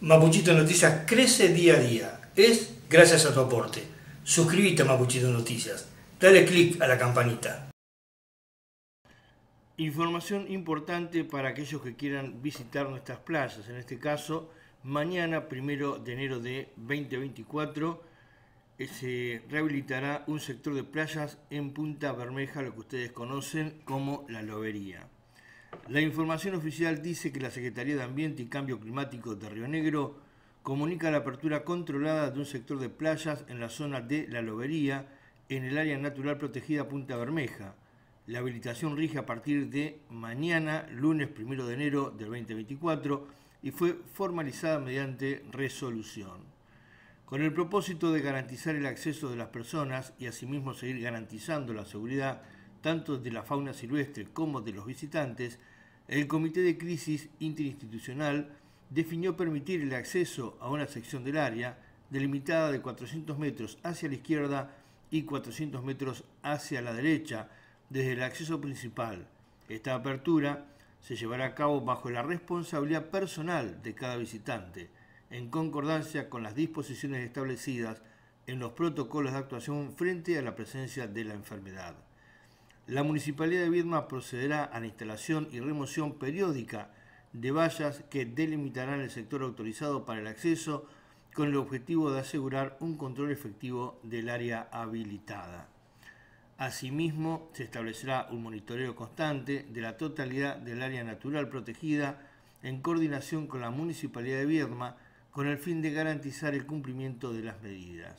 Mapuchito Noticias crece día a día. Es gracias a tu aporte. Suscríbete a Mapuchito Noticias. Dale click a la campanita. Información importante para aquellos que quieran visitar nuestras playas. En este caso, mañana, primero de enero de 2024, eh, se rehabilitará un sector de playas en Punta Bermeja, lo que ustedes conocen como la Lobería. La información oficial dice que la Secretaría de Ambiente y Cambio Climático de Río Negro comunica la apertura controlada de un sector de playas en la zona de La Lobería, en el área natural protegida Punta Bermeja. La habilitación rige a partir de mañana, lunes 1 de enero del 2024, y fue formalizada mediante resolución. Con el propósito de garantizar el acceso de las personas y asimismo seguir garantizando la seguridad, tanto de la fauna silvestre como de los visitantes, el Comité de Crisis Interinstitucional definió permitir el acceso a una sección del área delimitada de 400 metros hacia la izquierda y 400 metros hacia la derecha desde el acceso principal. Esta apertura se llevará a cabo bajo la responsabilidad personal de cada visitante, en concordancia con las disposiciones establecidas en los protocolos de actuación frente a la presencia de la enfermedad la Municipalidad de Birma procederá a la instalación y remoción periódica de vallas que delimitarán el sector autorizado para el acceso con el objetivo de asegurar un control efectivo del área habilitada. Asimismo, se establecerá un monitoreo constante de la totalidad del área natural protegida en coordinación con la Municipalidad de Viedma con el fin de garantizar el cumplimiento de las medidas.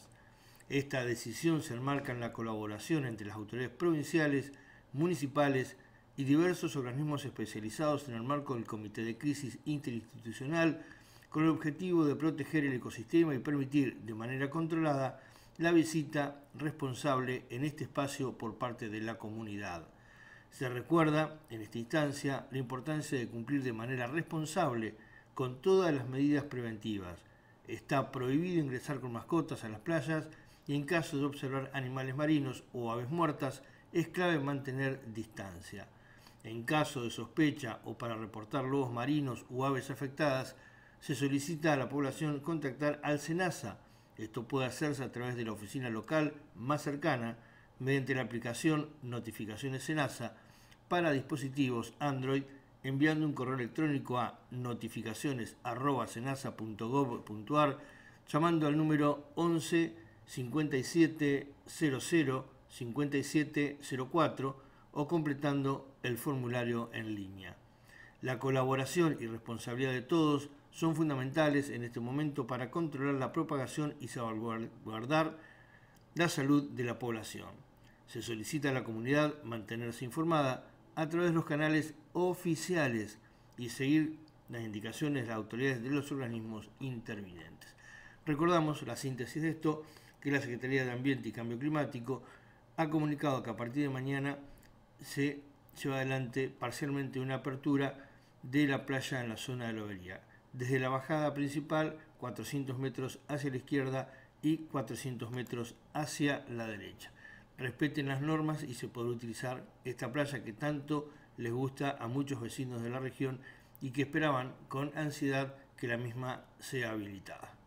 Esta decisión se enmarca en la colaboración entre las autoridades provinciales, municipales y diversos organismos especializados en el marco del Comité de Crisis Interinstitucional con el objetivo de proteger el ecosistema y permitir de manera controlada la visita responsable en este espacio por parte de la comunidad. Se recuerda en esta instancia la importancia de cumplir de manera responsable con todas las medidas preventivas. Está prohibido ingresar con mascotas a las playas y en caso de observar animales marinos o aves muertas es clave mantener distancia. En caso de sospecha o para reportar lobos marinos o aves afectadas, se solicita a la población contactar al SENASA. Esto puede hacerse a través de la oficina local más cercana mediante la aplicación Notificaciones SENASA para dispositivos Android enviando un correo electrónico a notificaciones.senasa.gov.ar llamando al número 11 5700 5704 o completando el formulario en línea. La colaboración y responsabilidad de todos son fundamentales en este momento para controlar la propagación y salvaguardar la salud de la población. Se solicita a la comunidad mantenerse informada a través de los canales oficiales y seguir las indicaciones de las autoridades de los organismos intervinientes. Recordamos la síntesis de esto que la Secretaría de Ambiente y Cambio Climático ha comunicado que a partir de mañana se lleva adelante parcialmente una apertura de la playa en la zona de la Lobería. Desde la bajada principal, 400 metros hacia la izquierda y 400 metros hacia la derecha. Respeten las normas y se podrá utilizar esta playa que tanto les gusta a muchos vecinos de la región y que esperaban con ansiedad que la misma sea habilitada.